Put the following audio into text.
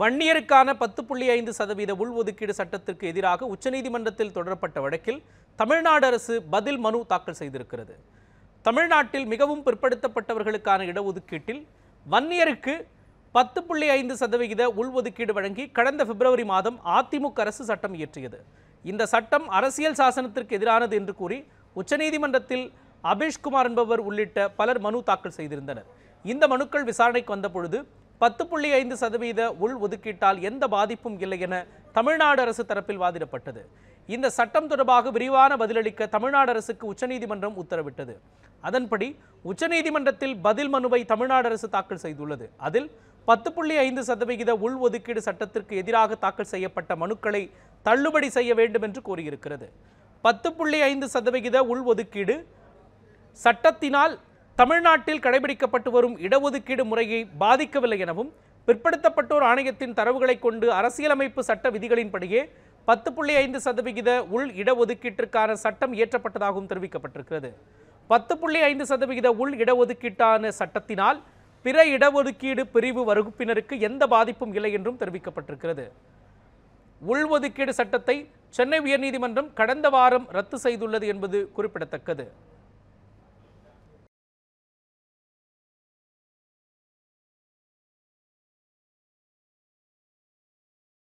வன்னியருக்கான பத்து புள்ளி ஐந்து சதவீத உள்ஒதுக்கீடு சட்டத்திற்கு எதிராக உச்சநீதிமன்றத்தில் தொடரப்பட்ட வழக்கில் தமிழ்நாடு அரசு பதில் மனு தாக்கல் செய்திருக்கிறது தமிழ்நாட்டில் மிகவும் பிற்படுத்தப்பட்டவர்களுக்கான இடஒதுக்கீட்டில் வன்னியருக்கு பத்து புள்ளி ஐந்து சதவிகித உள்ஒதுக்கீடு வழங்கி கடந்த பிப்ரவரி மாதம் அதிமுக அரசு சட்டம் இயற்றியது இந்த சட்டம் அரசியல் சாசனத்திற்கு எதிரானது என்று கூறி உச்சநீதிமன்றத்தில் அபீஷ்குமார் என்பவர் உள்ளிட்ட பலர் மனு தாக்கல் செய்திருந்தனர் இந்த மனுக்கள் விசாரணைக்கு வந்தபொழுது பத்து புள்ளி ஐந்து சதவீத உள் ஒதுக்கீட்டால் எந்த பாதிப்பும் இல்லை என தமிழ்நாடு அரசு தரப்பில் வாதிடப்பட்டது இந்த சட்டம் தொடர்பாக விரிவான பதிலளிக்க தமிழ்நாடு அரசுக்கு உச்சநீதிமன்றம் உத்தரவிட்டது அதன்படி உச்சநீதிமன்றத்தில் பதில் மனுவை தமிழ்நாடு அரசு தாக்கல் செய்துள்ளது அதில் பத்து புள்ளி ஐந்து சதவிகித உள் ஒதுக்கீடு சட்டத்திற்கு எதிராக தாக்கல் செய்யப்பட்ட மனுக்களை தள்ளுபடி செய்ய வேண்டும் என்று கூறியிருக்கிறது பத்து புள்ளி ஐந்து சதவிகித உள் ஒதுக்கீடு சட்டத்தினால் தமிழ்நாட்டில் கடைபிடிக்கப்பட்டு வரும் இடஒதுக்கீடு முறையை பாதிக்கவில்லை எனவும் பிற்படுத்தப்பட்டோர் ஆணையத்தின் தரவுகளை கொண்டு அரசியலமைப்பு சட்ட விதிகளின்படியே பத்து புள்ளி ஐந்து சதவிகித உள் இடஒதுக்கீட்டிற்கான சட்டம் இயற்றப்பட்டதாகவும் தெரிவிக்கப்பட்டிருக்கிறது பத்து புள்ளி ஐந்து சதவிகித உள் இடஒதுக்கீட்டான சட்டத்தினால் பிற இடஒதுக்கீடு பிரிவு வகுப்பினருக்கு எந்த பாதிப்பும் இல்லை என்றும் தெரிவிக்கப்பட்டிருக்கிறது உள்ஒதுக்கீடு சட்டத்தை சென்னை உயர்நீதிமன்றம் கடந்த வாரம் ரத்து செய்துள்ளது என்பது குறிப்பிடத்தக்கது